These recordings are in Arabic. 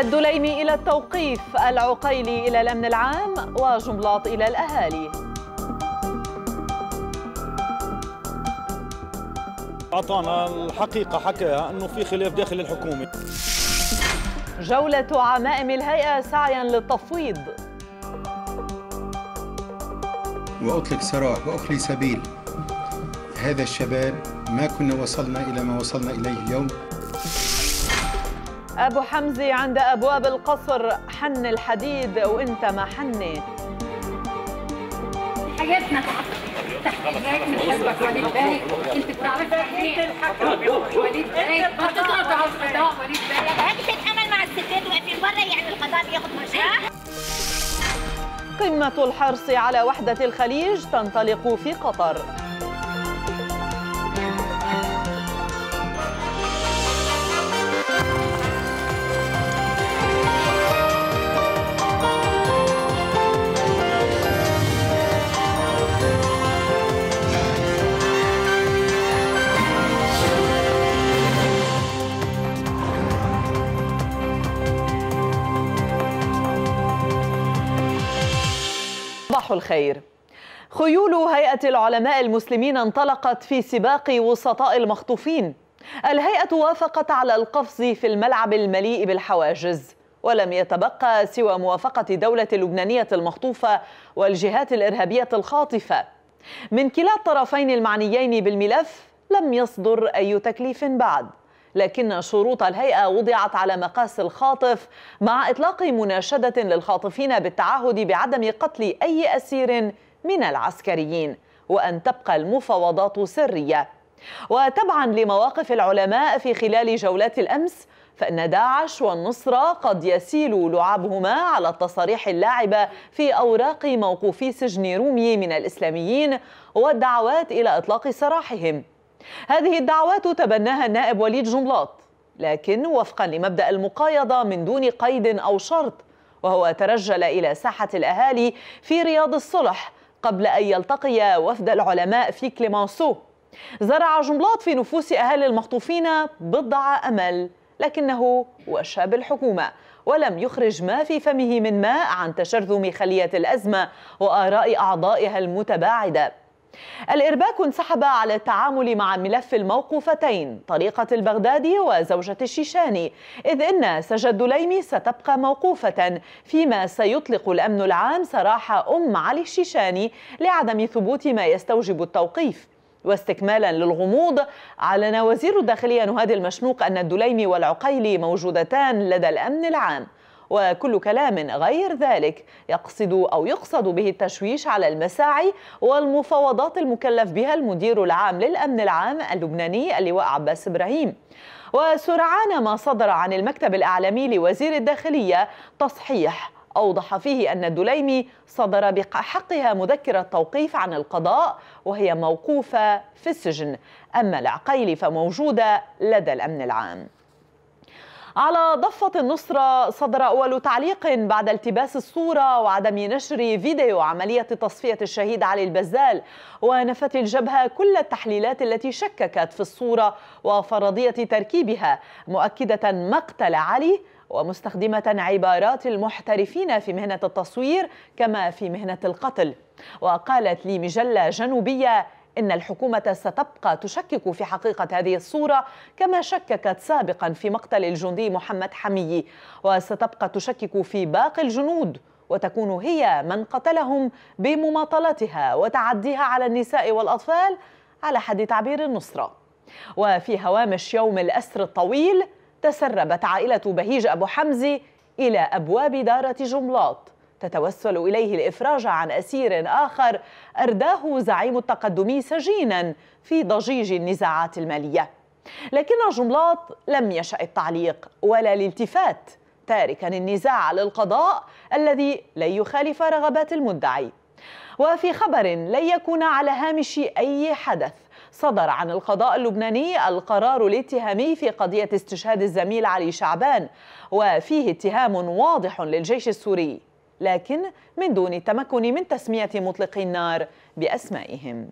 الدليمي إلى التوقيف العقيلي إلى الأمن العام وجملاط إلى الأهالي أعطانا الحقيقة حكاها أنه في خلاف داخل الحكومة جولة عمائم الهيئة سعيا للتفويض وأطلق سراح وأخلي سبيل هذا الشباب ما كنا وصلنا إلى ما وصلنا إليه اليوم أبو حمزة عند أبواب القصر حن الحديد وأنت ما حني حياتنا وليد انت إيه؟ وليد بتضرب على وليد مع الستات واقفين برا يعني القضاء قمة الحرص على وحدة الخليج تنطلق في قطر صباح الخير خيول هيئة العلماء المسلمين انطلقت في سباق وسطاء المخطوفين الهيئة وافقت على القفز في الملعب المليء بالحواجز ولم يتبقى سوى موافقة دولة اللبنانية المخطوفة والجهات الإرهابية الخاطفة من كلا الطرفين المعنيين بالملف لم يصدر أي تكليف بعد لكن شروط الهيئة وضعت على مقاس الخاطف مع إطلاق مناشدة للخاطفين بالتعهد بعدم قتل أي أسير من العسكريين وأن تبقى المفاوضات سرية وتبعا لمواقف العلماء في خلال جولات الأمس فإن داعش والنصرة قد يسيل لعبهما على التصاريح اللاعبة في أوراق موقوفي سجن رومي من الإسلاميين والدعوات إلى إطلاق سراحهم هذه الدعوات تبناها النائب وليد جملاط لكن وفقا لمبدأ المقايضة من دون قيد أو شرط وهو ترجل إلى ساحة الأهالي في رياض الصلح قبل أن يلتقي وفد العلماء في كليمانسو زرع جملاط في نفوس أهالي المخطوفين بضع أمل لكنه وشى بالحكومة ولم يخرج ما في فمه من ماء عن تشرذم خلية الأزمة وآراء أعضائها المتباعدة الإرباك انسحب على التعامل مع ملف الموقوفتين طريقة البغدادي وزوجة الشيشاني إذ إن سجد دليمي ستبقى موقوفة فيما سيطلق الأمن العام سراح أم علي الشيشاني لعدم ثبوت ما يستوجب التوقيف واستكمالا للغموض أعلن وزير الداخلية نهاد المشنوق أن الدليمي والعقيلي موجودتان لدى الأمن العام وكل كلام غير ذلك يقصد أو يقصد به التشويش على المساعي والمفاوضات المكلف بها المدير العام للأمن العام اللبناني اللواء عباس إبراهيم وسرعان ما صدر عن المكتب الأعلامي لوزير الداخلية تصحيح أوضح فيه أن الدليمي صدر بحقها مذكرة توقيف عن القضاء وهي موقوفة في السجن أما العقيل فموجودة لدى الأمن العام على ضفة النصرة صدر أول تعليق بعد التباس الصورة وعدم نشر فيديو عملية تصفية الشهيد علي البزال ونفت الجبهة كل التحليلات التي شككت في الصورة وفرضية تركيبها مؤكدة مقتل علي ومستخدمة عبارات المحترفين في مهنة التصوير كما في مهنة القتل وقالت لمجلة جنوبية إن الحكومة ستبقى تشكك في حقيقة هذه الصورة كما شككت سابقا في مقتل الجندي محمد حمي وستبقى تشكك في باقي الجنود وتكون هي من قتلهم بمماطلتها وتعديها على النساء والأطفال على حد تعبير النصرة وفي هوامش يوم الأسر الطويل تسربت عائلة بهيج أبو حمزي إلى أبواب دارة جملاط تتوسل إليه الإفراج عن أسير آخر أرداه زعيم التقدم سجينا في ضجيج النزاعات المالية لكن جملاط لم يشأ التعليق ولا الالتفات تاركا النزاع للقضاء الذي لن يخالف رغبات المدعي وفي خبر لن يكون على هامش أي حدث صدر عن القضاء اللبناني القرار الاتهامي في قضية استشهاد الزميل علي شعبان وفيه اتهام واضح للجيش السوري لكن من دون التمكن من تسمية مطلقي النار بأسمائهم.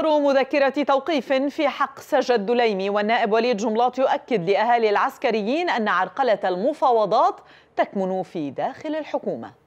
إصدار مذكرة توقيف في حق سجى الدليمي والنائب وليد جملاط يؤكد لأهالي العسكريين أن عرقلة المفاوضات تكمن في داخل الحكومة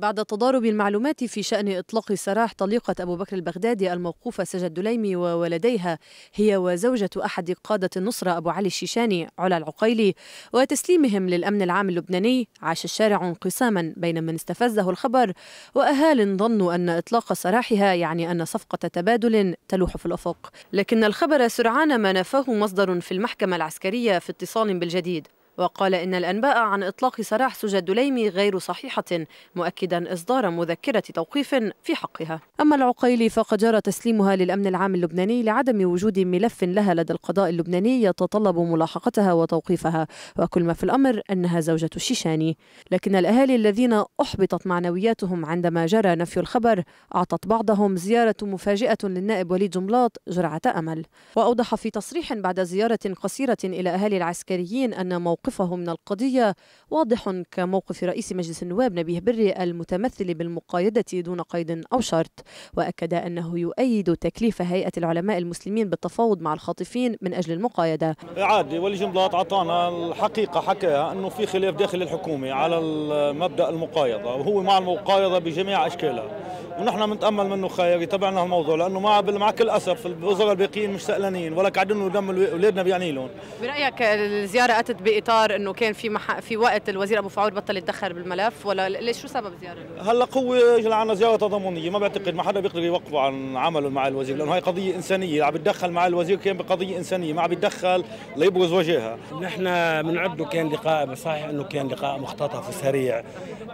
بعد تضارب المعلومات في شأن إطلاق سراح طليقة أبو بكر البغدادي الموقوفة سجى الدليمي وولديها هي وزوجة أحد قادة النصرة أبو علي الشيشاني علا العقيلي وتسليمهم للأمن العام اللبناني عاش الشارع انقساما بين من استفزه الخبر وأهال ظنوا أن إطلاق سراحها يعني أن صفقة تبادل تلوح في الأفق لكن الخبر سرعان ما نفاه مصدر في المحكمة العسكرية في اتصال بالجديد وقال إن الأنباء عن إطلاق سراح سجى الدليمي غير صحيحة مؤكدا إصدار مذكرة توقيف في حقها أما العقيلي فقد جرى تسليمها للأمن العام اللبناني لعدم وجود ملف لها لدى القضاء اللبناني يتطلب ملاحقتها وتوقيفها وكل ما في الأمر أنها زوجة الشيشاني لكن الأهالي الذين أحبطت معنوياتهم عندما جرى نفي الخبر أعطت بعضهم زيارة مفاجئة للنائب وليد جملاط جرعة أمل وأوضح في تصريح بعد زيارة قصيرة إلى أهالي العسكريين أن موقع موقفه من القضية واضح كموقف رئيس مجلس النواب نبيه بري المتمثل بالمقايدة دون قيد أو شرط وأكد أنه يؤيد تكليف هيئة العلماء المسلمين بالتفاوض مع الخاطفين من أجل المقايدة عادي جنبلاط عطانا الحقيقة حكاها أنه في خلاف داخل الحكومة على مبدأ المقايضة وهو مع المقايضة بجميع أشكالها ونحن بنتامل منه خير يتبعنا الموضوع لانه مع مع كل اسف الوزراء الباقيين مش سالانين ولا قاعدين دم اولادنا بيعني لهم برايك الزياره اتت باطار صار انه كان في مح... في وقت الوزير ابو فعول بطل يتدخل بالملف ولا ليش شو سبب زياره هلا هو لعنا زياره تضامنيه ما بعتقد ما حدا بيقدر يوقفه عن عمله مع الوزير لانه هاي قضيه انسانيه عم يتدخل مع الوزير كان بقضيه انسانيه ما عم يتدخل ليبرز وجهها نحن بنعده كان لقاء صحيح انه كان لقاء مختطف وسريع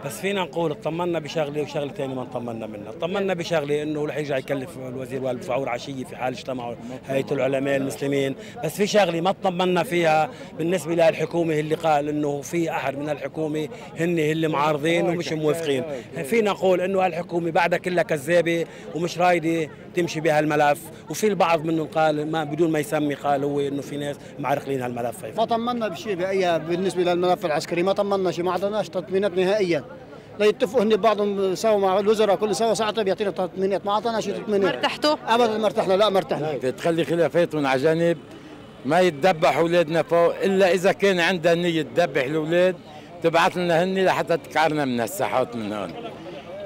بس فينا نقول اطمنا بشغله وشغله ثانيه ما اطمنا منها اطمنا بشغله انه رح يرجع يكلف الوزير وائل فعور عشيه في حال اجتمعوا هيئه العلماء المسلمين بس في شغله ما اطمنا فيها بالنسبه للحكومه الحكومه اللي قال انه في احد من الحكومه هن اللي معارضين ومش موافقين فينا نقول انه الحكومه بعدها كلها كذابه ومش رايده تمشي بهالملف وفي البعض منهم قال ما بدون ما يسمي قال هو انه في ناس معرقلين هالملف ما طمنا بشيء باي بالنسبه للملف العسكري ما طمنا شيء ما عطناش تطمينات نهائيا لا يتفقوا هن بعضهم سوا مع الوزراء كل سوا ساعتها بيعطينا طيب تطمينات ما اعطانا شيء تطمينات ما ارتحتوا؟ ابدا ما ارتحنا لا ما ارتحنا تخلي خلافاتهم على جانب ما يتذبح اولادنا فوق الا اذا كان عندها نيه تذبح الاولاد تبعث لنا هني لحتى تكعرنا من الساحات من هون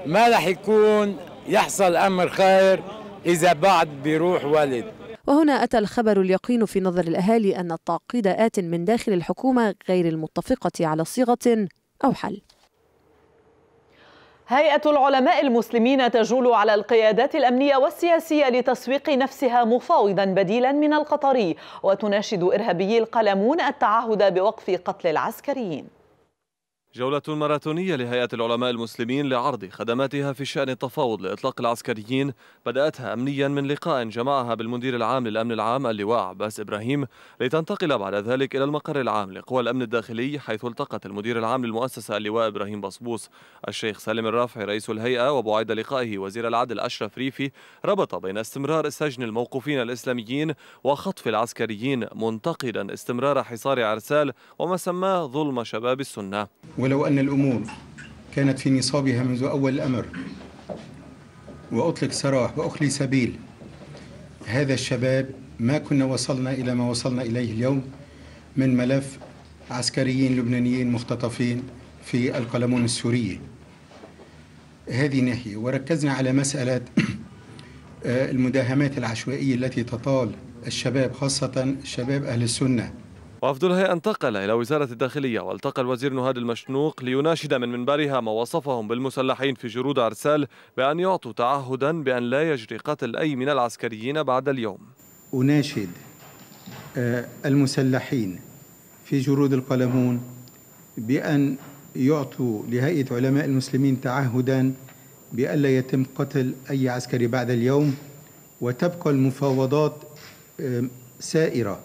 ما رح يكون يحصل امر خير اذا بعد بيروح والد وهنا أتى الخبر اليقين في نظر الأهالي أن التعقيد آت من داخل الحكومة غير المتفقة على صيغة أو حل هيئة العلماء المسلمين تجول على القيادات الأمنية والسياسية لتسويق نفسها مفاوضا بديلا من القطري وتناشد إرهابي القلمون التعهد بوقف قتل العسكريين جولة ماراثونية لهيئة العلماء المسلمين لعرض خدماتها في شأن التفاوض لإطلاق العسكريين بدأتها أمنيا من لقاء جمعها بالمدير العام للأمن العام اللواء عباس إبراهيم لتنتقل بعد ذلك إلى المقر العام لقوى الأمن الداخلي حيث التقت المدير العام للمؤسسة اللواء إبراهيم بصبوص الشيخ سالم الرافعي رئيس الهيئة وبعد لقائه وزير العدل أشرف ريفي ربط بين استمرار سجن الموقوفين الإسلاميين وخطف العسكريين منتقدا استمرار حصار عرسال وما سماه ظلم شباب السنة ولو أن الأمور كانت في نصابها منذ أول الأمر وأطلق سراح وأخلي سبيل هذا الشباب ما كنا وصلنا إلى ما وصلنا إليه اليوم من ملف عسكريين لبنانيين مختطفين في القلمون السورية هذه ناحية وركزنا على مسألة آه، المداهمات العشوائية التي تطال الشباب خاصة الشباب أهل السنة الهيئة انتقل إلى وزارة الداخلية والتقى الوزير نهاد المشنوق ليناشد من منبرها ما وصفهم بالمسلحين في جرود عرسال بأن يعطوا تعهدا بأن لا يجري قتل أي من العسكريين بعد اليوم أناشد آه، المسلحين في جرود القلمون بأن يعطوا لهيئة علماء المسلمين تعهدا بأن لا يتم قتل أي عسكري بعد اليوم وتبقى المفاوضات آه، سائرة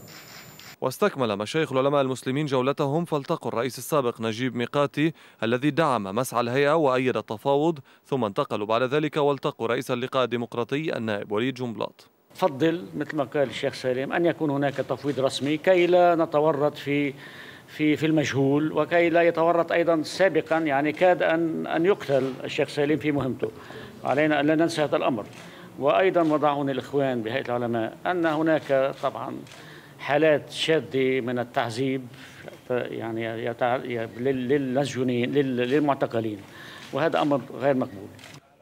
واستكمل مشايخ العلماء المسلمين جولتهم فالتقوا الرئيس السابق نجيب ميقاتي الذي دعم مسعى الهيئة وأيد التفاوض ثم انتقلوا بعد ذلك والتقوا رئيس اللقاء الديمقراطي النائب وليد جنبلاط فضل مثل ما قال الشيخ سليم أن يكون هناك تفويض رسمي كي لا نتورط في في في المجهول وكي لا يتورط ايضا سابقا يعني كاد ان ان يقتل الشيخ سليم في مهمته علينا ان لا ننسى هذا الامر وايضا وضعون الاخوان بهيئه العلماء ان هناك طبعا حالات شاده من التعذيب يعني للمسجونين للمعتقلين وهذا امر غير مقبول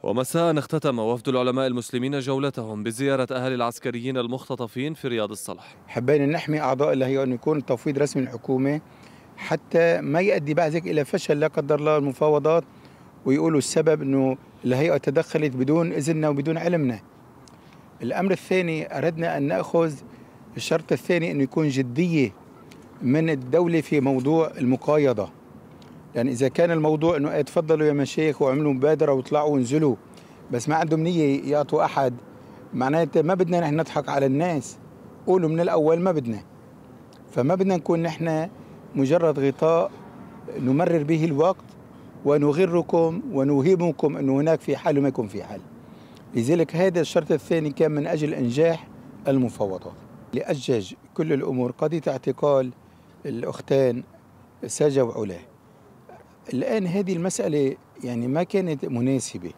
ومساء اختتم وفد العلماء المسلمين جولتهم بزيارة أهل العسكريين المختطفين في رياض الصلح حبينا نحمي أعضاء الهيئة أن يكون التفويض رسمي الحكومة حتى ما يؤدي بعد ذلك إلى فشل لا قدر الله المفاوضات ويقولوا السبب أنه الهيئة تدخلت بدون إذننا وبدون علمنا الأمر الثاني أردنا أن نأخذ الشرط الثاني أنه يكون جدية من الدولة في موضوع المقايضة يعني إذا كان الموضوع أنه اتفضلوا إيه، يا مشايخ وعملوا مبادرة وطلعوا وانزلوا بس ما عندهم نية يعطوا أحد معناته ما بدنا نحن نضحك على الناس قولوا من الأول ما بدنا فما بدنا نكون نحن مجرد غطاء نمرر به الوقت ونغركم ونوهمكم أنه هناك في حل وما يكون في حل لذلك هذا الشرط الثاني كان من أجل إنجاح المفاوضات لأجج كل الأمور قضية اعتقال الأختان ساجة وعلاه الآن هذه المسألة يعني ما كانت مناسبة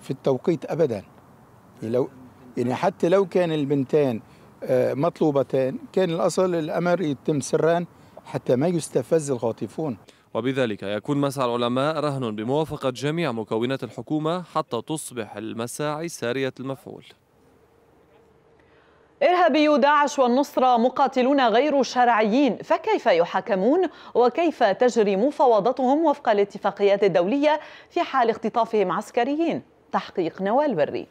في التوقيت أبدا لو يعني حتى لو كان البنتان آه، مطلوبتان كان الأصل الأمر يتم سرا حتى ما يستفز الخاطفون وبذلك يكون مسعى العلماء رهن بموافقة جميع مكونات الحكومة حتى تصبح المساعي سارية المفعول إرهابي داعش والنصرة مقاتلون غير شرعيين فكيف يحاكمون وكيف تجري مفاوضتهم وفق الاتفاقيات الدولية في حال اختطافهم عسكريين تحقيق نوال بري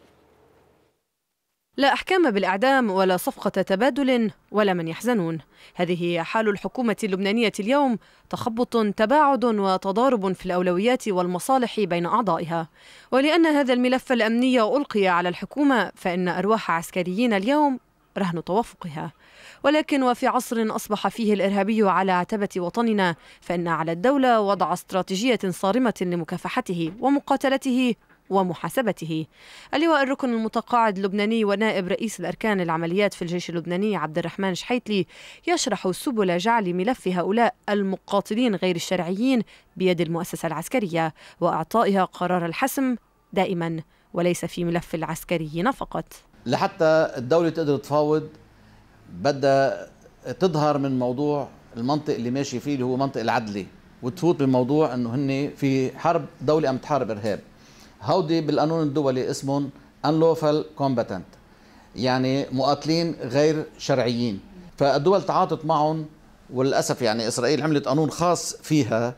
لا أحكام بالإعدام ولا صفقة تبادل ولا من يحزنون هذه هي حال الحكومة اللبنانية اليوم تخبط تباعد وتضارب في الأولويات والمصالح بين أعضائها ولأن هذا الملف الأمني ألقي على الحكومة فإن أرواح عسكريين اليوم رهن توافقها ولكن وفي عصر أصبح فيه الإرهابي على عتبة وطننا فإن على الدولة وضع استراتيجية صارمة لمكافحته ومقاتلته ومحاسبته اللواء الركن المتقاعد اللبناني ونائب رئيس الأركان العمليات في الجيش اللبناني عبد الرحمن شحيتلي يشرح سبل جعل ملف هؤلاء المقاتلين غير الشرعيين بيد المؤسسة العسكرية وإعطائها قرار الحسم دائما وليس في ملف العسكريين فقط لحتى الدولة تقدر تفاوض بدها تظهر من موضوع المنطق اللي ماشي فيه اللي هو منطق العدلي وتفوت بموضوع انه هن في حرب دولة عم تحارب ارهاب هودي بالقانون الدولي اسمهم unlawful combatant يعني مقاتلين غير شرعيين فالدول تعاطت معهم وللاسف يعني اسرائيل عملت قانون خاص فيها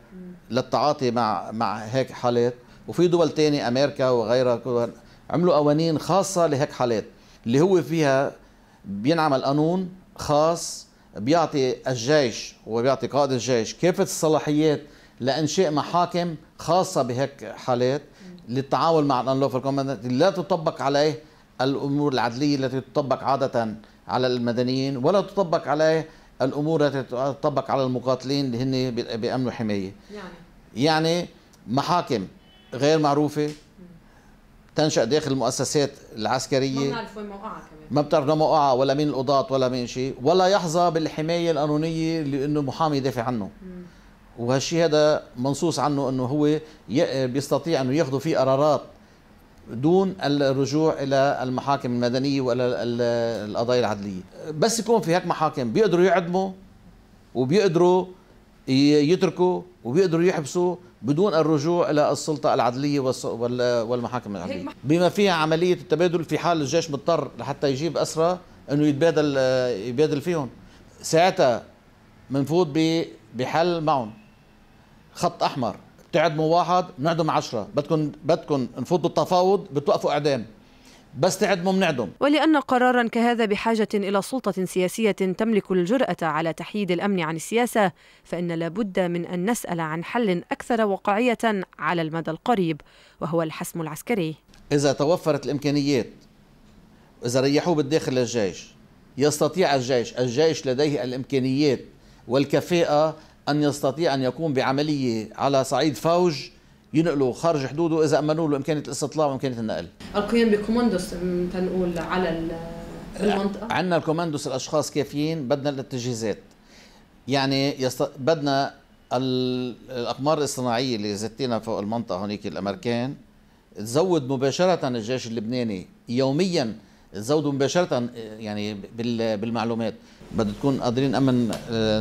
للتعاطي مع مع هيك حالات وفي دول تانية امريكا وغيرها عملوا قوانين خاصه لهيك حالات اللي هو فيها بينعمل قانون خاص بيعطي الجيش وبيعطي قائد الجيش كافة الصلاحيات لإنشاء محاكم خاصة بهيك حالات للتعامل مع الانلوفر كوماندنت لا تطبق عليه الأمور العدلية التي تطبق عادة على المدنيين ولا تطبق عليه الأمور التي تطبق على المقاتلين اللي هن بأمن وحماية يعني, يعني محاكم غير معروفة تنشا داخل المؤسسات العسكريه ما بنعرف وين موقعها كمان ما بتعرفنا موقعها ولا مين القضاة ولا مين شيء ولا يحظى بالحمايه القانونيه لأنه محامي يدافع عنه وهالشيء هذا منصوص عنه انه هو بيستطيع انه ياخذوا فيه قرارات دون الرجوع الى المحاكم المدنيه والى القضايا العدليه بس يكون في هيك محاكم بيقدروا يعدموا وبيقدروا يتركوا وبيقدروا يحبسوا بدون الرجوع الى السلطه العدليه والمحاكم العدليه بما فيها عمليه التبادل في حال الجيش مضطر لحتى يجيب اسرى انه يتبادل يبادل فيهم ساعتها بنفوت بحل معهم خط احمر بتعدموا واحد بنعدم عشرة بدكم بدكم نفوت بالتفاوض بتوقفوا اعدام بس تعدموا نعدم ولأن قرارا كهذا بحاجة إلى سلطة سياسية تملك الجرأة على تحييد الأمن عن السياسة فإن لابد من أن نسأل عن حل أكثر وقعية على المدى القريب وهو الحسم العسكري إذا توفرت الإمكانيات إذا ريحوه بالداخل للجيش يستطيع الجيش الجيش لديه الإمكانيات والكفاءة أن يستطيع أن يقوم بعملية على صعيد فوج ينقلوا خارج حدوده اذا امنوا له امكانيه الاستطلاع وامكانيه النقل القيام بكوماندوس تنقول على المنطقه عندنا الكوماندوس الاشخاص كافيين بدنا التجهيزات يعني يست... بدنا الاقمار الاصطناعيه اللي زتينا فوق المنطقه هنيك الامريكان تزود مباشره الجيش اللبناني يوميا تزودوا مباشره يعني بالمعلومات بدها تكون قادرين نامن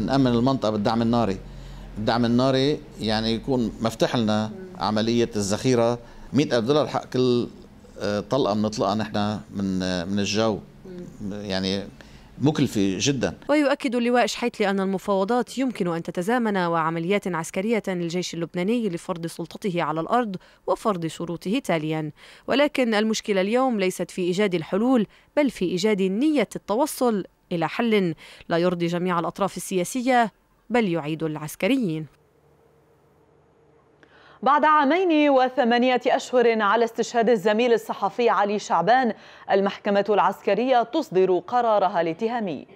نامن المنطقه بالدعم الناري الدعم الناري يعني يكون مفتح لنا عمليه الذخيره 100000 دولار حق كل آه، طلقه بنطلقها نحن من آه، من الجو يعني مكلفة جدا ويؤكد اللواء شحيتلي أن المفاوضات يمكن أن تتزامن وعمليات عسكرية للجيش اللبناني لفرض سلطته على الأرض وفرض شروطه تاليا ولكن المشكلة اليوم ليست في إيجاد الحلول بل في إيجاد نية التوصل إلى حل لا يرضي جميع الأطراف السياسية بل يعيد العسكريين بعد عامين وثمانية أشهر على استشهاد الزميل الصحفي علي شعبان المحكمة العسكرية تصدر قرارها الاتهامي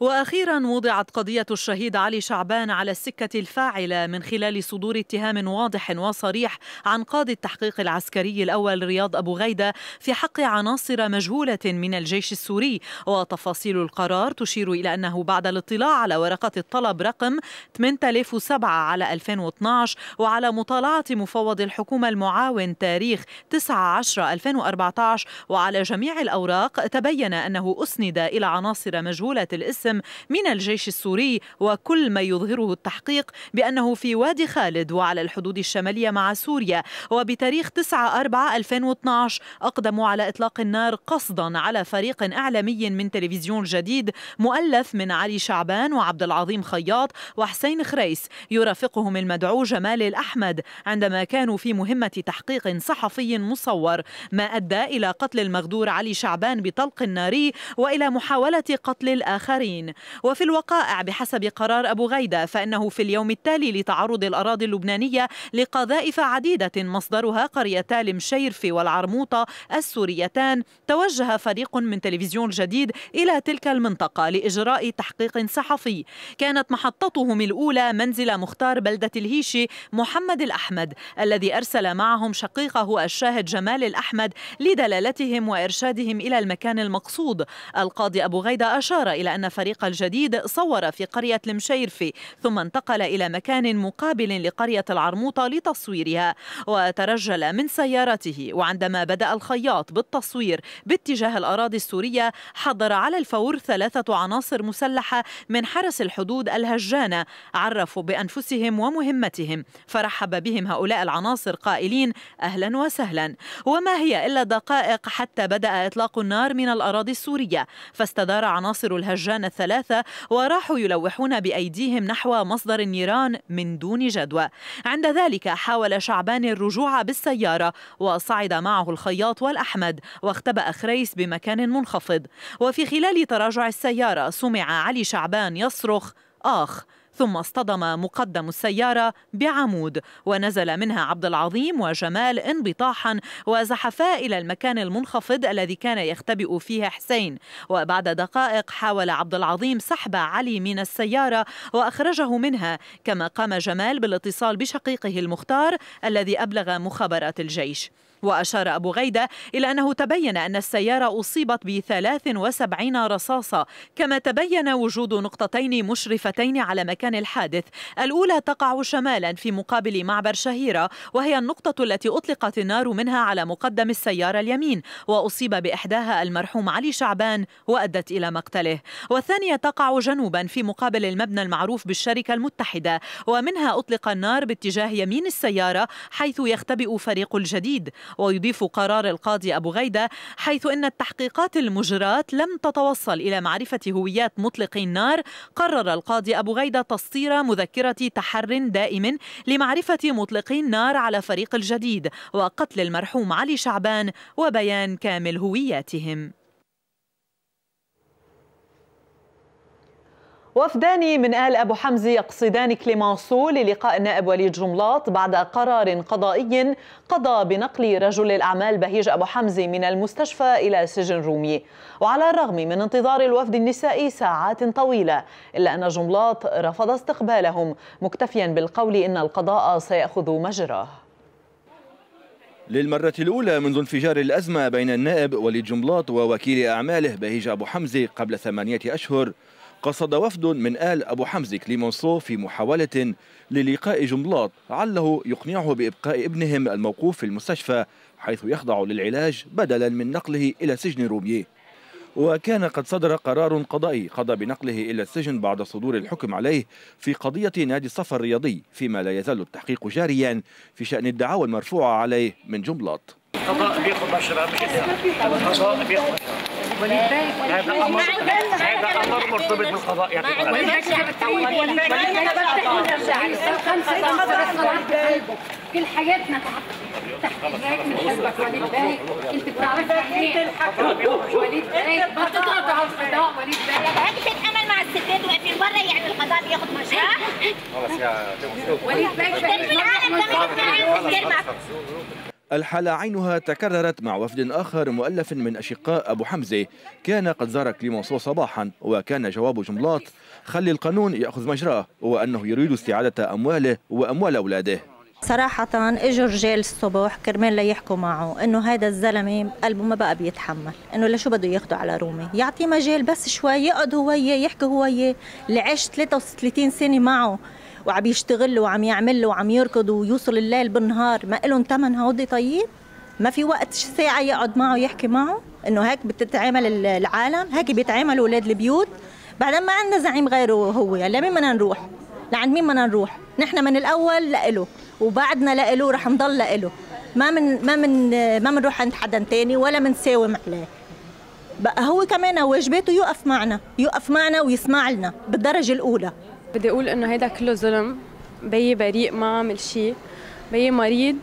واخيرا وضعت قضيه الشهيد علي شعبان على السكه الفاعله من خلال صدور اتهام واضح وصريح عن قاضي التحقيق العسكري الاول رياض ابو غيده في حق عناصر مجهوله من الجيش السوري وتفاصيل القرار تشير الى انه بعد الاطلاع على ورقه الطلب رقم 8007 على 2012 وعلى مطالعه مفوض الحكومه المعاون تاريخ 19 2014 وعلى جميع الاوراق تبين انه اسند الى عناصر مجهوله الاسم القاسم من الجيش السوري وكل ما يظهره التحقيق بأنه في وادي خالد وعلى الحدود الشمالية مع سوريا وبتاريخ 9/4/2012 أقدموا على إطلاق النار قصدا على فريق إعلامي من تلفزيون جديد مؤلف من علي شعبان وعبد العظيم خياط وحسين خريس يرافقهم المدعو جمال الأحمد عندما كانوا في مهمة تحقيق صحفي مصور ما أدى إلى قتل المغدور علي شعبان بطلق ناري وإلى محاولة قتل الآخرين اللبنانيين وفي الوقائع بحسب قرار أبو غيدة فإنه في اليوم التالي لتعرض الأراضي اللبنانية لقذائف عديدة مصدرها قريتا المشيرفي والعرموطة السوريتان توجه فريق من تلفزيون جديد إلى تلك المنطقة لإجراء تحقيق صحفي كانت محطتهم الأولى منزل مختار بلدة الهيشي محمد الأحمد الذي أرسل معهم شقيقه الشاهد جمال الأحمد لدلالتهم وإرشادهم إلى المكان المقصود القاضي أبو غيدة أشار إلى أن فريق الطريق الجديد صور في قرية المشيرفي ثم انتقل إلى مكان مقابل لقرية العرموطة لتصويرها وترجل من سيارته وعندما بدأ الخياط بالتصوير باتجاه الأراضي السورية حضر على الفور ثلاثة عناصر مسلحة من حرس الحدود الهجانة عرفوا بأنفسهم ومهمتهم فرحب بهم هؤلاء العناصر قائلين أهلا وسهلا وما هي إلا دقائق حتى بدأ إطلاق النار من الأراضي السورية فاستدار عناصر الهجانة الثلاثة وراحوا يلوحون بأيديهم نحو مصدر النيران من دون جدوى عند ذلك حاول شعبان الرجوع بالسيارة وصعد معه الخياط والأحمد واختبأ خريس بمكان منخفض وفي خلال تراجع السيارة سمع علي شعبان يصرخ آخ ثم اصطدم مقدم السيارة بعمود ونزل منها عبد العظيم وجمال انبطاحا وزحفا إلى المكان المنخفض الذي كان يختبئ فيه حسين وبعد دقائق حاول عبد العظيم سحب علي من السيارة وأخرجه منها كما قام جمال بالاتصال بشقيقه المختار الذي أبلغ مخابرات الجيش وأشار أبو غيدة إلى أنه تبين أن السيارة أصيبت ب 73 رصاصة كما تبين وجود نقطتين مشرفتين على مكان الحادث الأولى تقع شمالا في مقابل معبر شهيرة وهي النقطة التي أطلقت النار منها على مقدم السيارة اليمين وأصيب بإحداها المرحوم علي شعبان وأدت إلى مقتله والثانية تقع جنوبا في مقابل المبنى المعروف بالشركة المتحدة ومنها أطلق النار باتجاه يمين السيارة حيث يختبئ فريق الجديد ويضيف قرار القاضي أبو غيدة حيث أن التحقيقات المجراة لم تتوصل إلى معرفة هويات مطلقي النار قرر القاضي أبو غيدة تسطير مذكرة تحر دائم لمعرفة مطلقي النار على فريق الجديد وقتل المرحوم علي شعبان وبيان كامل هوياتهم وفدان من أهل أبو حمزة يقصدان كليمانسو للقاء النائب وليد جملاط بعد قرار قضائي قضى بنقل رجل الأعمال بهيج أبو حمزة من المستشفى إلى سجن رومي وعلى الرغم من انتظار الوفد النسائي ساعات طويلة إلا أن جملاط رفض استقبالهم مكتفيا بالقول إن القضاء سيأخذ مجراه للمرة الأولى منذ انفجار الأزمة بين النائب وليد جملاط ووكيل أعماله بهيج أبو حمزة قبل ثمانية أشهر قصد وفد من آل أبو حمزة كليمونسو في محاولة للقاء جملاط عله يقنعه بإبقاء ابنهم الموقوف في المستشفى حيث يخضع للعلاج بدلا من نقله إلى سجن روميه وكان قد صدر قرار قضائي قضى بنقله إلى السجن بعد صدور الحكم عليه في قضية نادي الصفر الرياضي فيما لا يزال التحقيق جاريا في شأن الدعاوى المرفوعة عليه من جملاط القضاء بيقضى شباب القضاء بيقضى وليد باي هذا امر مرتبط بالقضاء يا وليد كل حياتنا تحت ايديك من حبك وليد باي انت بتعرفها ليه وليد باهي بتضغط على القضاء وليد باهي هكذا الامل مع الستات واقفين بره يعني القضاء بياخد مشروع خلاص يا وليد باي الحالة عينها تكررت مع وفد آخر مؤلف من أشقاء أبو حمزة كان قد زار كليمونسو صباحا وكان جواب جملات خلي القانون يأخذ مجراه وأنه يريد استعادة أمواله وأموال أولاده صراحة اجوا رجال الصبح كرمال ليحكوا معه انه هذا الزلمة قلبه ما بقى بيتحمل انه لشو بده ياخده على رومي يعطيه مجال بس شوي يقعد هو يحكي هو اللي عاش 33 سنة معه وعم يشتغل وعم يعمل وعم يركض ويوصل الليل بالنهار ما لهم ثمن هودي طيب ما في وقت ساعة يقعد معه يحكي معه انه هيك بتتعامل العالم هيك بيتعاملوا اولاد البيوت بعدين ما عندنا زعيم غيره هو يعني لمين بدنا نروح لعند مين بدنا نروح نحن من الاول لإله وبعدنا لإله رح نضل لإله ما من ما من ما بنروح عند حدا تاني ولا بنساوم عليه بقى هو كمان واجباته يقف معنا يقف معنا ويسمع لنا بالدرجه الاولى بدي اقول انه هيدا كله ظلم بيي بريء ما عمل شيء بيي مريض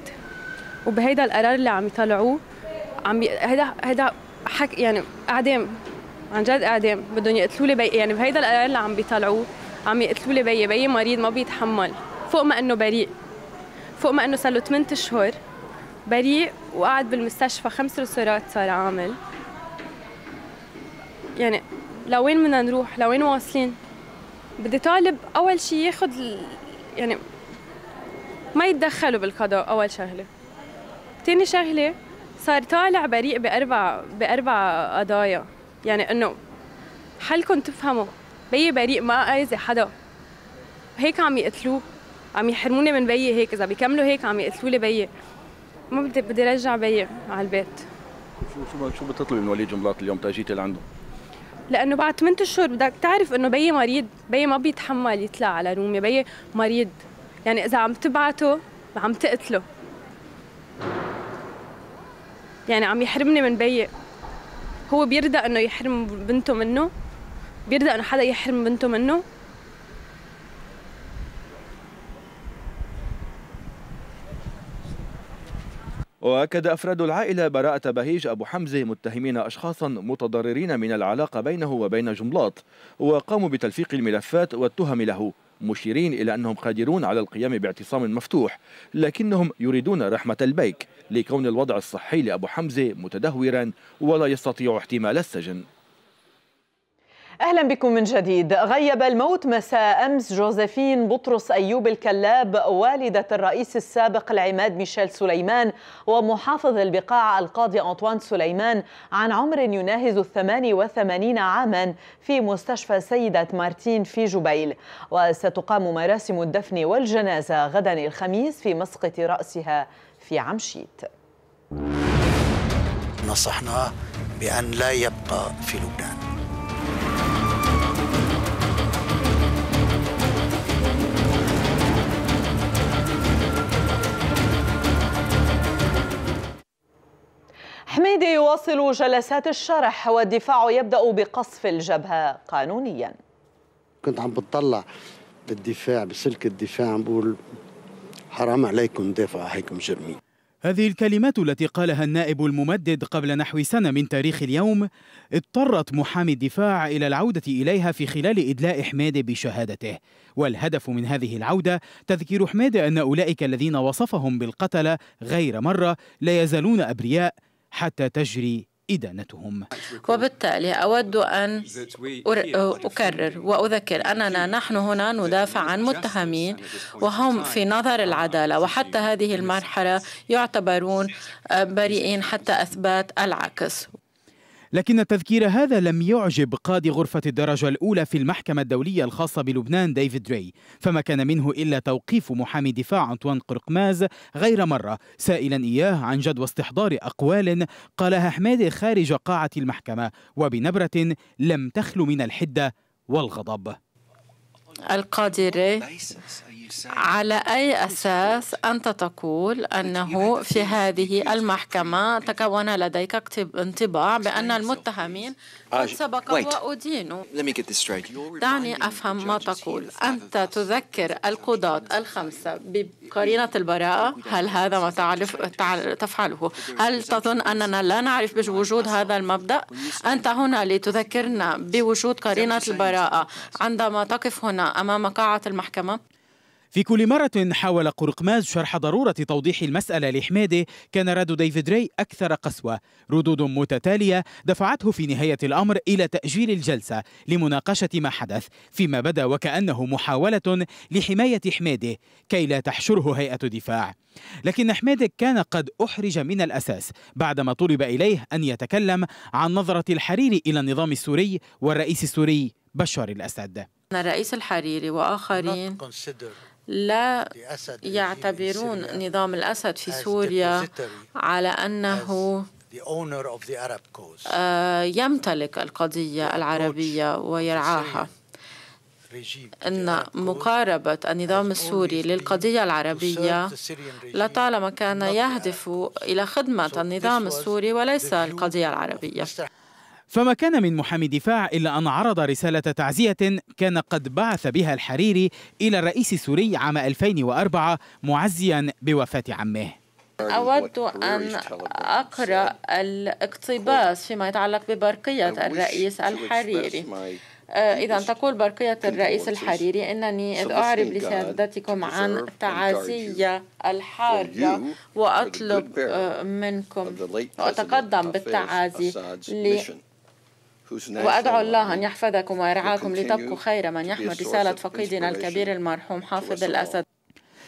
وبهيدا القرار اللي عم يطلعوه عم بي... هيدا هيدا حك يعني اعدام عن جد اعدام بدهم يقتلوا لي بي يعني بهيدا القرار اللي عم بيطلعوه عم يقتلوا لي بيي بيي مريض ما بيتحمل فوق ما انه بريء فوق ما انه صار له 8 اشهر بريء وقعد بالمستشفى خمس رسورات صار عامل يعني لوين بدنا نروح لوين واصلين بدي طالب اول شيء ياخذ يعني ما يتدخلوا بالقضاء اول شغله ثاني شغله صار طالع بريء باربع باربع قضايا يعني انه حلكم تفهموا بيي بريء ما اذي حدا هيك عم يقتلوه عم يحرموني من بيي هيك اذا بيكملوا هيك عم يقتلوا لي بيي ما بدي بدي رجع بيي على البيت شو شو شو بتطلبي من ولي جملات اليوم تاجيتي لعنده؟ لانه بعد 8 اشهر بدك تعرف انه بيي مريض بيي ما بيتحمل يطلع على رومي بيي مريض يعني اذا عم تبعته عم تقتله يعني عم يحرمني من بيي هو بيرضى انه يحرم بنته منه بيرضى انه حدا يحرم بنته منه وأكد أفراد العائلة براءة بهيج أبو حمزة متهمين أشخاصا متضررين من العلاقة بينه وبين جملاط وقاموا بتلفيق الملفات والتهم له مشيرين إلى أنهم قادرون على القيام باعتصام مفتوح لكنهم يريدون رحمة البيك لكون الوضع الصحي لأبو حمزة متدهورا ولا يستطيع احتمال السجن اهلا بكم من جديد غيب الموت مساء امس جوزيفين بطرس ايوب الكلاب والده الرئيس السابق العماد ميشيل سليمان ومحافظ البقاع القاضي انطوان سليمان عن عمر يناهز ال 88 عاما في مستشفى سيده مارتين في جبيل وستقام مراسم الدفن والجنازه غدا الخميس في مسقط راسها في عمشيت نصحنا بان لا يبقى في لبنان حميدي يواصل جلسات الشرح والدفاع يبدأ بقصف الجبهة قانونيا كنت عم بتطلع بالدفاع بسلك الدفاع عم بقول حرام عليكم دافعوا هيكم جرمي هذه الكلمات التي قالها النائب الممدد قبل نحو سنة من تاريخ اليوم اضطرت محامي الدفاع إلى العودة إليها في خلال إدلاء حميدي بشهادته والهدف من هذه العودة تذكير حميدي أن أولئك الذين وصفهم بالقتلة غير مرة لا يزالون أبرياء حتى تجري إدانتهم وبالتالي أود أن أكرر وأذكر أننا نحن هنا ندافع عن متهمين وهم في نظر العدالة وحتى هذه المرحلة يعتبرون آه، بريئين حتى أثبات العكس لكن التذكير هذا لم يعجب قاضي غرفة الدرجة الأولى في المحكمة الدولية الخاصة بلبنان ديفيد ري فما كان منه إلا توقيف محامي دفاع أنطوان قرقماز غير مرة سائلا إياه عن جدوى استحضار أقوال قالها حمادي خارج قاعة المحكمة وبنبرة لم تخل من الحدة والغضب القاضي ري على أي أساس أنت تقول أنه في هذه المحكمة تكون لديك انطباع بأن المتهمين آه، سبق سبقوا وأدينوا دعني أفهم ما تقول أنت تذكر القضاة الخمسة بقرينة البراءة هل هذا ما تعرف تفعله هل تظن أننا لا نعرف بوجود هذا المبدأ أنت هنا لتذكرنا بوجود قرينة البراءة عندما تقف هنا أمام قاعة المحكمة في كل مرة حاول قرقماز شرح ضرورة توضيح المسألة لحميدة كان رد ديفيد ري أكثر قسوة ردود متتالية دفعته في نهاية الأمر إلى تأجيل الجلسة لمناقشة ما حدث فيما بدا وكأنه محاولة لحماية حميدة كي لا تحشره هيئة دفاع لكن حميدة كان قد أحرج من الأساس بعدما طلب إليه أن يتكلم عن نظرة الحريري إلى النظام السوري والرئيس السوري بشار الأسد الرئيس الحريري وآخرين لا يعتبرون نظام الأسد في سوريا على أنه آه، يمتلك القضية العربية ويرعاها أن مقاربة النظام السوري للقضية العربية لطالما كان يهدف إلى خدمة النظام السوري وليس القضية العربية فما كان من محامي دفاع إلا أن عرض رسالة تعزية كان قد بعث بها الحريري إلى الرئيس السوري عام 2004 معزيا بوفاة عمه أود أن أقرأ الاقتباس فيما يتعلق ببرقية الرئيس الحريري آه، إذا تقول برقية الرئيس الحريري إنني إذ أعرب لسيادتكم عن تعازية الحارة وأطلب آه، منكم وأتقدم بالتعازي وأدعو الله أن يحفظكم ويرعاكم لتبقوا خير من يحمل رسالة فقيدنا الكبير المرحوم حافظ الأسد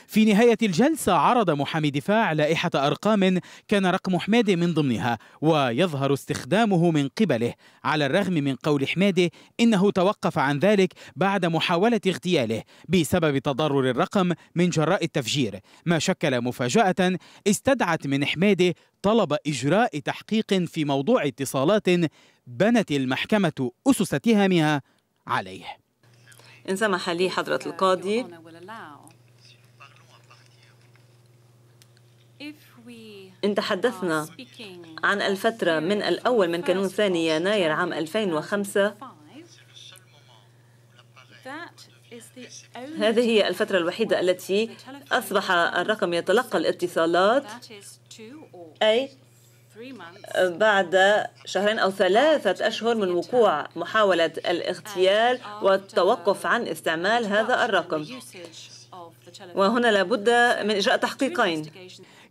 في نهاية الجلسة عرض محامي دفاع لائحة أرقام كان رقم حمادي من ضمنها ويظهر استخدامه من قبله على الرغم من قول حمادي إنه توقف عن ذلك بعد محاولة اغتياله بسبب تضرر الرقم من جراء التفجير ما شكل مفاجأة استدعت من حمادي طلب إجراء تحقيق في موضوع اتصالات بنت المحكمة أسس تهامها عليه إن سمح لي حضرة القاضي إن تحدثنا عن الفترة من الأول من كانون ثاني يناير عام 2005 هذه هي الفترة الوحيدة التي أصبح الرقم يتلقى الاتصالات أي بعد شهرين أو ثلاثة أشهر من وقوع محاولة الاغتيال والتوقف عن استعمال هذا الرقم وهنا لابد من إجراء تحقيقين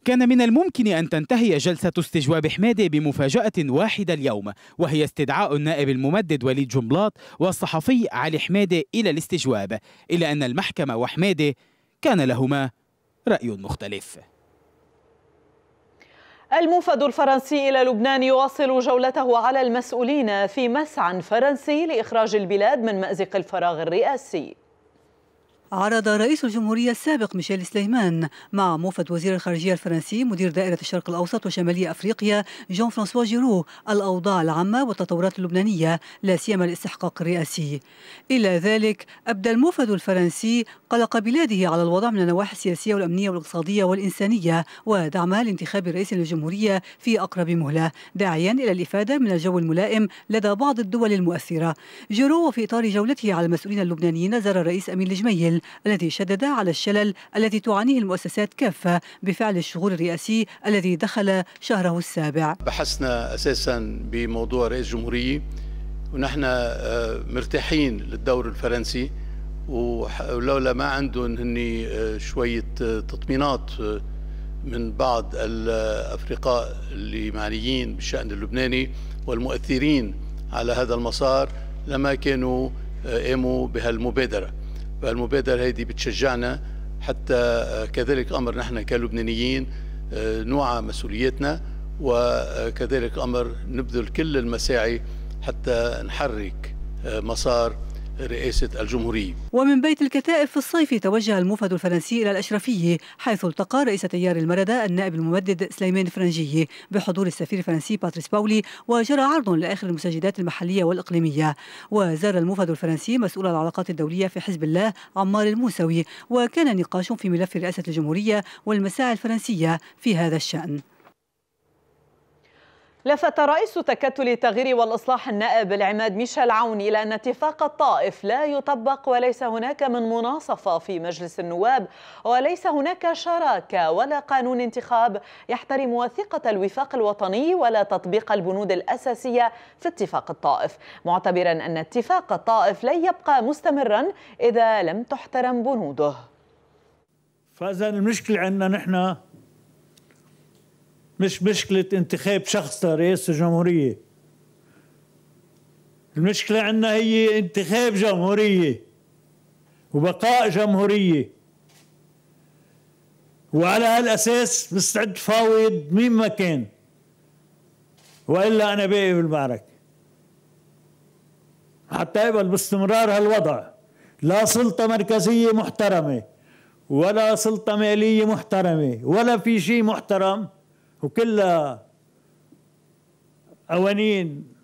كان من الممكن أن تنتهي جلسة استجواب حمادي بمفاجأة واحدة اليوم وهي استدعاء النائب الممدد وليد جملاط والصحفي علي حمادي إلى الاستجواب إلا أن المحكمة وحمادي كان لهما رأي مختلف الموفد الفرنسي إلى لبنان يواصل جولته على المسؤولين في مسعى فرنسي لإخراج البلاد من مأزق الفراغ الرئاسي عرض رئيس الجمهورية السابق ميشيل سليمان مع موفد وزير الخارجية الفرنسي مدير دائرة الشرق الأوسط وشمالي أفريقيا جون فرانسوا جيرو الأوضاع العامة والتطورات اللبنانية لا سيما الاستحقاق الرئاسي إلى ذلك أبدى الموفد الفرنسي قلق بلاده على الوضع من النواحي السياسية والأمنية والاقتصادية والإنسانية ودعمها لانتخاب رئيس الجمهورية في أقرب مهلة داعيا إلى الإفادة من الجو الملائم لدى بعض الدول المؤثرة جيرو وفي إطار جولته على المسؤولين اللبنانيين زار الرئيس أمين الجميل الذي شدد على الشلل التي تعانيه المؤسسات كافة بفعل الشغور الرئاسي الذي دخل شهره السابع بحثنا أساسا بموضوع رئيس جمهورية ونحن آه، مرتاحين للدور الفرنسي ولولا ما عندهم هني آه، شوية آه، تطمينات من بعض الأفرقاء اللي معنيين بالشأن اللبناني والمؤثرين على هذا المسار لما كانوا قاموا بهالمبادرة فالمبادرة هذه بتشجعنا حتى آه، كذلك أمر نحن كلبنانيين آه، نوعى مسؤوليتنا وكذلك أمر نبذل كل المساعي حتى نحرك آه، مسار رئاسة الجمهورية ومن بيت الكتائب في الصيف توجه الموفد الفرنسي إلى الأشرفية حيث التقى رئيس تيار المردة النائب الممدد سليمان فرنجية بحضور السفير الفرنسي باتريس باولي وجرى عرض لآخر المسجدات المحلية والإقليمية وزار الموفد الفرنسي مسؤول العلاقات الدولية في حزب الله عمار الموسوي وكان نقاش في ملف رئاسة الجمهورية والمساعي الفرنسية في هذا الشأن لفت رئيس تكتل التغيير والإصلاح النائب العماد ميشيل عون إلى أن اتفاق الطائف لا يطبق وليس هناك من مناصفة في مجلس النواب وليس هناك شراكة ولا قانون انتخاب يحترم وثيقة الوفاق الوطني ولا تطبيق البنود الأساسية في اتفاق الطائف معتبرا أن اتفاق الطائف لن يبقى مستمرا إذا لم تحترم بنوده فإذا المشكلة عندنا نحن مش مشكلة انتخاب شخص لرئاسة الجمهورية المشكلة عندنا هي انتخاب جمهورية وبقاء جمهورية وعلى هالأساس مستعد فاوض مين ما كان وإلا أنا باقي بالمعركة حتى يقبل باستمرار هالوضع لا سلطة مركزية محترمة ولا سلطة مالية محترمة ولا في شيء محترم وكلها قوانين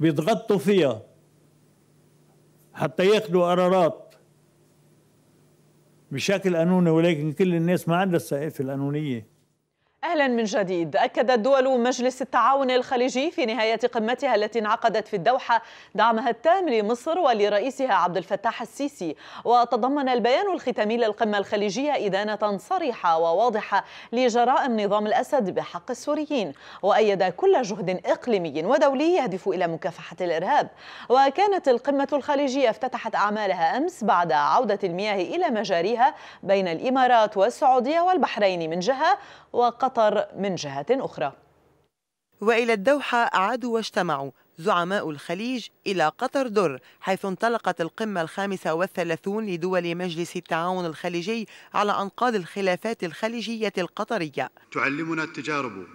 بيضغطوا فيها حتى ياخذوا قرارات بشكل قانوني ولكن كل الناس ما عندها الثقافه القانونيه اهلا من جديد اكدت دول مجلس التعاون الخليجي في نهايه قمتها التي انعقدت في الدوحه دعمها التام لمصر ولرئيسها عبد الفتاح السيسي وتضمن البيان الختامي للقمه الخليجيه ادانه صريحه وواضحه لجرائم نظام الاسد بحق السوريين وايد كل جهد اقليمي ودولي يهدف الى مكافحه الارهاب وكانت القمه الخليجيه افتتحت اعمالها امس بعد عوده المياه الى مجاريها بين الامارات والسعوديه والبحرين من جهه وقطر قطر من جهة أخرى وإلى الدوحة عادوا واجتمعوا زعماء الخليج إلى قطر در حيث انطلقت القمة الخامسة والثلاثون لدول مجلس التعاون الخليجي على أنقاض الخلافات الخليجية القطرية تعلمنا التجارب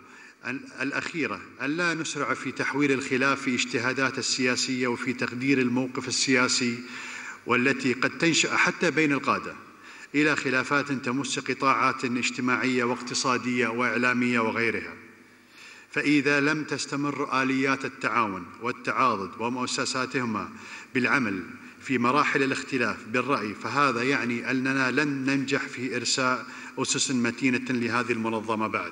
الأخيرة أن لا نسرع في تحويل الخلاف في اجتهادات السياسية وفي تقدير الموقف السياسي والتي قد تنشأ حتى بين القادة الى خلافات تمس قطاعات اجتماعيه واقتصاديه واعلاميه وغيرها فاذا لم تستمر اليات التعاون والتعاضد ومؤسساتهما بالعمل في مراحل الاختلاف بالراي فهذا يعني اننا لن ننجح في ارساء اسس متينه لهذه المنظمه بعد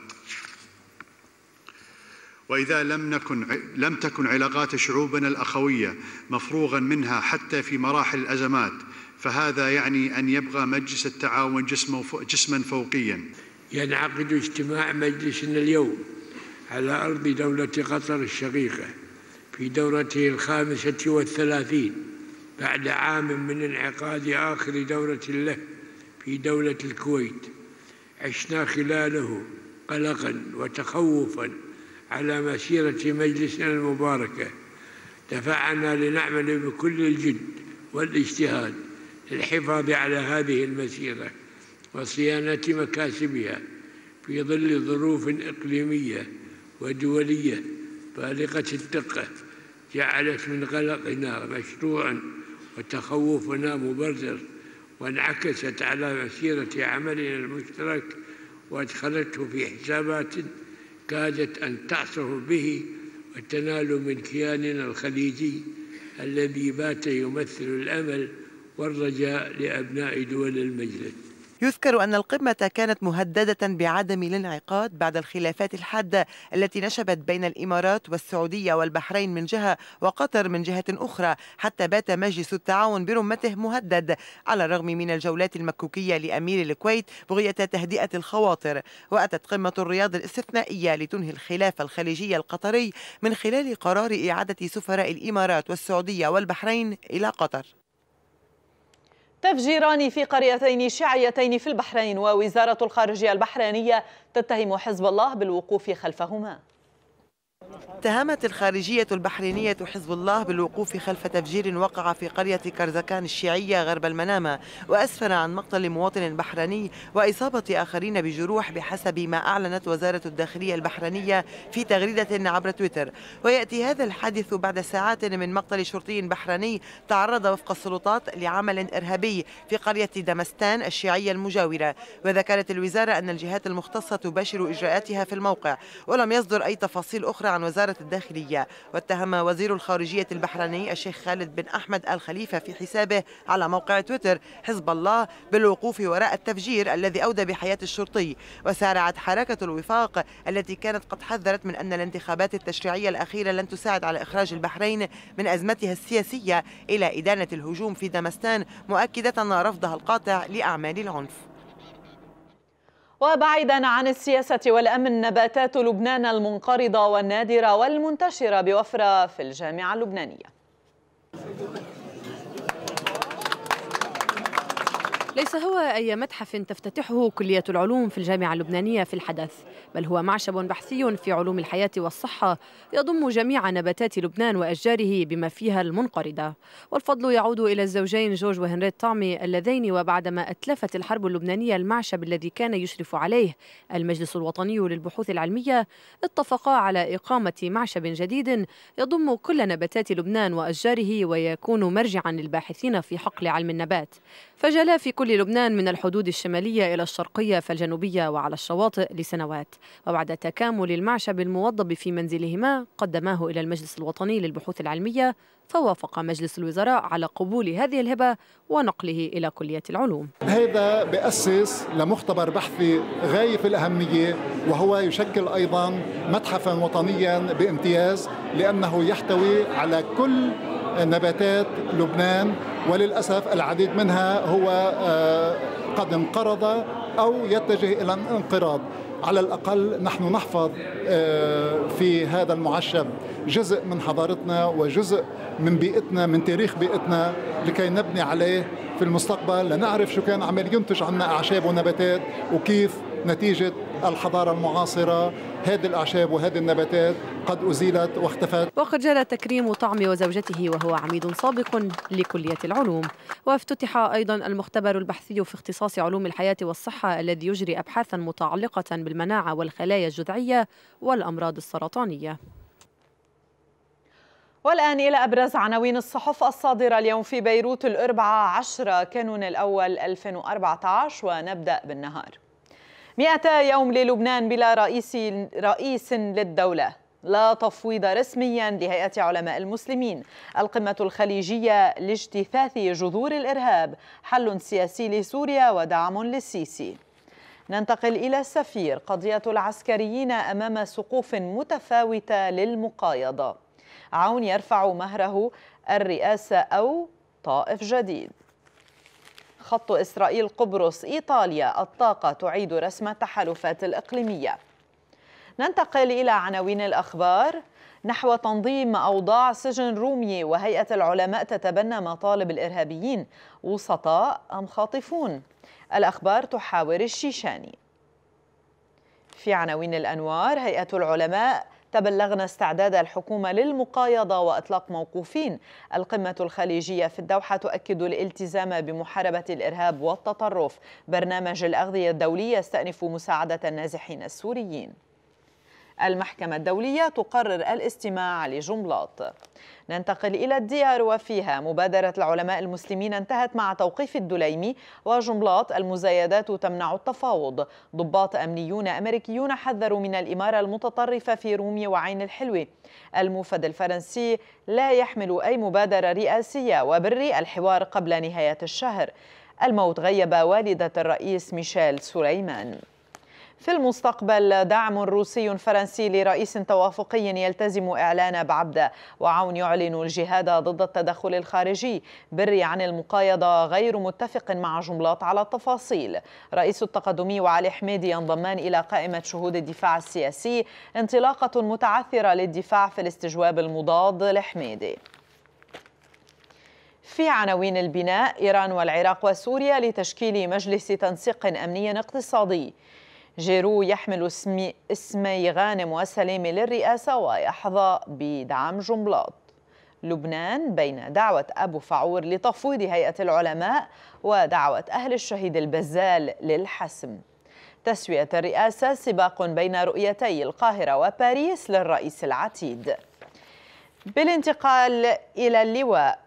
واذا لم نكن لم تكن علاقات شعوبنا الاخويه مفروغا منها حتى في مراحل الازمات فهذا يعني أن يبقى مجلس التعاون جسما فوقيا ينعقد اجتماع مجلسنا اليوم على أرض دولة قطر الشقيقة في دورته الخامسة والثلاثين بعد عام من انعقاد آخر دورة له في دولة الكويت عشنا خلاله قلقا وتخوفا على مسيرة مجلسنا المباركة دفعنا لنعمل بكل الجد والاجتهاد للحفاظ على هذه المسيرة وصيانة مكاسبها في ظل ظروف إقليمية ودولية فالقة الدقة جعلت من قلقنا مشروعا وتخوفنا مبرر وانعكست على مسيرة عملنا المشترك وأدخلته في حسابات كادت أن تعصف به وتنال من كياننا الخليجي الذي بات يمثل الأمل والرجاء لأبناء دول المجلس يذكر أن القمة كانت مهددة بعدم الانعقاد بعد الخلافات الحادة التي نشبت بين الإمارات والسعودية والبحرين من جهة وقطر من جهة أخرى حتى بات مجلس التعاون برمته مهدد على الرغم من الجولات المكوكية لأمير الكويت بغية تهدئة الخواطر وأتت قمة الرياض الاستثنائية لتنهي الخلاف الخليجي القطري من خلال قرار إعادة سفراء الإمارات والسعودية والبحرين إلى قطر تفجيران في قريتين شيعيتين في البحرين ووزارة الخارجية البحرينية تتهم حزب الله بالوقوف خلفهما اتهمت الخارجية البحرينية حزب الله بالوقوف خلف تفجير وقع في قرية كرزكان الشيعية غرب المنامة وأسفر عن مقتل مواطن بحريني وإصابة آخرين بجروح بحسب ما أعلنت وزارة الداخلية البحرينية في تغريدة عبر تويتر ويأتي هذا الحادث بعد ساعات من مقتل شرطي بحريني تعرض وفق السلطات لعمل إرهابي في قرية دمستان الشيعية المجاورة وذكرت الوزارة أن الجهات المختصة تباشر إجراءاتها في الموقع ولم يصدر أي تفاصيل أخرى عن وزارة الداخلية واتهم وزير الخارجية البحريني الشيخ خالد بن أحمد الخليفة في حسابه على موقع تويتر حزب الله بالوقوف وراء التفجير الذي أودى بحياة الشرطي وسارعت حركة الوفاق التي كانت قد حذرت من أن الانتخابات التشريعية الأخيرة لن تساعد على إخراج البحرين من أزمتها السياسية إلى إدانة الهجوم في دمستان مؤكدة رفضها القاطع لأعمال العنف وبعيدا عن السياسة والأمن نباتات لبنان المنقرضة والنادرة والمنتشرة بوفرة في الجامعة اللبنانية ليس هو أي متحف تفتتحه كلية العلوم في الجامعة اللبنانية في الحدث بل هو معشب بحثي في علوم الحياة والصحة يضم جميع نباتات لبنان وأشجاره بما فيها المنقرضة والفضل يعود إلى الزوجين جورج وهنريت طعمي اللذين وبعدما أتلفت الحرب اللبنانية المعشب الذي كان يشرف عليه المجلس الوطني للبحوث العلمية اتفقا على إقامة معشب جديد يضم كل نباتات لبنان وأشجاره ويكون مرجعا للباحثين في حقل علم النبات فجلا في كل لبنان من الحدود الشمالية إلى الشرقية فالجنوبية وعلى الشواطئ لسنوات وبعد تكامل المعشب الموظب في منزلهما قدماه إلى المجلس الوطني للبحوث العلمية فوافق مجلس الوزراء على قبول هذه الهبة ونقله إلى كلية العلوم هذا بأسس لمختبر بحثي غاية في الأهمية وهو يشكل أيضا متحفا وطنيا بامتياز لأنه يحتوي على كل نباتات لبنان وللأسف العديد منها هو آه، قد انقرض أو يتجه إلى الانقراض على الأقل نحن نحفظ آه، في هذا المعشب جزء من حضارتنا وجزء من بيئتنا من تاريخ بيئتنا لكي نبني عليه في المستقبل لنعرف شو كان عمال ينتج عنا أعشاب ونباتات وكيف نتيجة الحضارة المعاصرة هذه الأعشاب وهذه النباتات قد أزيلت واختفت وقد جرى تكريم طعم وزوجته وهو عميد سابق لكلية العلوم وافتتح أيضا المختبر البحثي في اختصاص علوم الحياة والصحة الذي يجري أبحاثا متعلقة بالمناعة والخلايا الجذعية والأمراض السرطانية والآن إلى أبرز عناوين الصحف الصادرة اليوم في بيروت الأربعاء عشر كانون الأول 2014 ونبدأ بالنهار مئة يوم للبنان بلا رئيس رئيس للدولة لا تفويض رسميا لهيئة علماء المسلمين القمة الخليجية لاجتثاث جذور الإرهاب حل سياسي لسوريا ودعم للسيسي ننتقل إلى السفير قضية العسكريين أمام سقوف متفاوتة للمقايضة عون يرفع مهره الرئاسة أو طائف جديد خط إسرائيل قبرص إيطاليا الطاقة تعيد رسم التحالفات الإقليمية ننتقل إلى عناوين الأخبار نحو تنظيم أوضاع سجن رومي وهيئة العلماء تتبنى مطالب الإرهابيين وسطاء أم خاطفون الأخبار تحاور الشيشاني في عناوين الأنوار هيئة العلماء تبلغنا استعداد الحكومة للمقايضة وإطلاق موقوفين القمة الخليجية في الدوحة تؤكد الالتزام بمحاربة الإرهاب والتطرف برنامج الأغذية الدولي يستأنف مساعدة النازحين السوريين المحكمة الدولية تقرر الاستماع لجملات ننتقل إلى الديار وفيها مبادرة العلماء المسلمين انتهت مع توقيف الدليمي وجملات المزايدات تمنع التفاوض ضباط أمنيون أمريكيون حذروا من الإمارة المتطرفة في رومي وعين الحلوة الموفد الفرنسي لا يحمل أي مبادرة رئاسية وبري الحوار قبل نهاية الشهر الموت غيب والدة الرئيس ميشيل سليمان في المستقبل دعم روسي فرنسي لرئيس توافقي يلتزم إعلان بعبدة وعون يعلن الجهاد ضد التدخل الخارجي بري عن المقايضة غير متفق مع جملات على التفاصيل رئيس التقدمي وعلي حميدي ينضمان إلى قائمة شهود الدفاع السياسي انطلاقة متعثرة للدفاع في الاستجواب المضاد لحميدي في عناوين البناء إيران والعراق وسوريا لتشكيل مجلس تنسيق أمني اقتصادي جيرو يحمل اسمي اسمي غانم وسليمي للرئاسة ويحظى بدعم جنبلاط لبنان بين دعوة أبو فعور لتفويض هيئة العلماء ودعوة أهل الشهيد البزال للحسم تسوية الرئاسة سباق بين رؤيتي القاهرة وباريس للرئيس العتيد بالانتقال إلى اللواء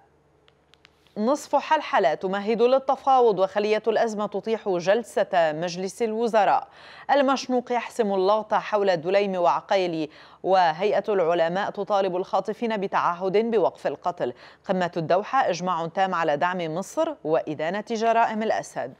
نصف حلحلة تمهد للتفاوض وخلية الأزمة تطيح جلسة مجلس الوزراء المشنوق يحسم اللغط حول دليم وعقيلي وهيئة العلماء تطالب الخاطفين بتعهد بوقف القتل قمة الدوحة إجماع تام على دعم مصر وإدانة جرائم الأسد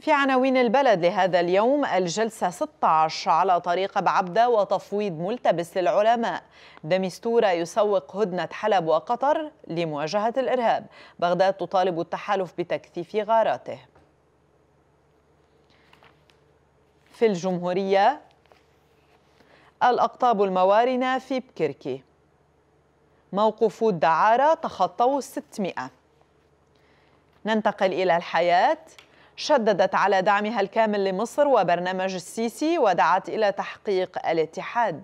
في عناوين البلد لهذا اليوم الجلسة 16 على طريق بعبدة وتفويض ملتبس للعلماء دمستورة يسوق هدنة حلب وقطر لمواجهة الإرهاب بغداد تطالب التحالف بتكثيف غاراته في الجمهورية الأقطاب الموارنة في بكركي موقف الدعارة تخطوا 600 ننتقل إلى الحياة شددت على دعمها الكامل لمصر وبرنامج السيسي ودعت إلى تحقيق الاتحاد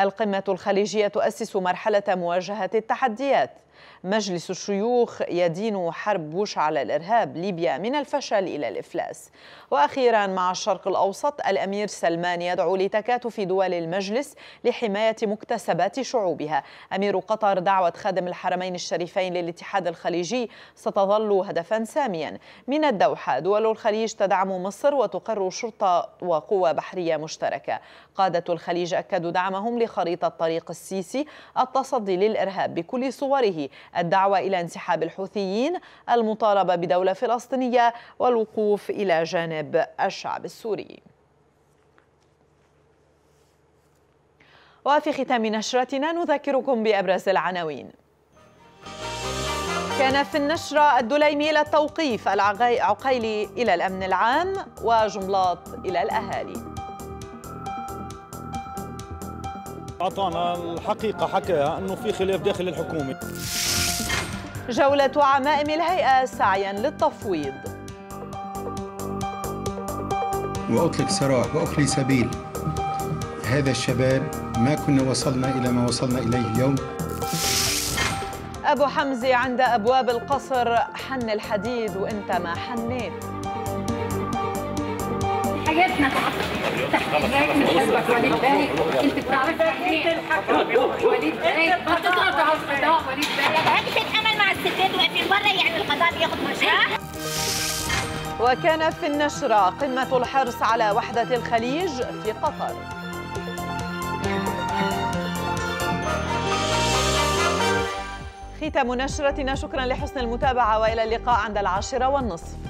القمة الخليجية تؤسس مرحلة مواجهة التحديات مجلس الشيوخ يدين حرب بوش على الإرهاب ليبيا من الفشل إلى الإفلاس وأخيرا مع الشرق الأوسط الأمير سلمان يدعو لتكاتف دول المجلس لحماية مكتسبات شعوبها أمير قطر دعوة خادم الحرمين الشريفين للاتحاد الخليجي ستظل هدفا ساميا من الدوحة دول الخليج تدعم مصر وتقر شرطة وقوة بحرية مشتركة قادة الخليج أكدوا دعمهم لخريطة طريق السيسي التصدي للإرهاب بكل صوره الدعوة إلى انسحاب الحوثيين المطالبة بدولة فلسطينية والوقوف إلى جانب الشعب السوري وفي ختام نشرتنا نذكركم بأبرز العناوين كان في النشرة الدليمي إلى التوقيف العقيلي إلى الأمن العام وجملاط إلى الأهالي أعطانا الحقيقة حكاها أنه في خلاف داخل الحكومة جولة عمائم الهيئة سعيا للتفويض وأطلق سراح وأخلي سبيل هذا الشباب ما كنا وصلنا إلى ما وصلنا إليه اليوم أبو حمزة عند أبواب القصر حن الحديد وإنت ما حنيت حاجاتنا وليد انت بتعرفي وليد وليد مع الستات يعني القضاء بياخد وكان في النشرة قمة الحرص على وحدة الخليج في قطر ختام نشرتنا شكرا لحسن المتابعة وإلى اللقاء عند العاشرة والنصف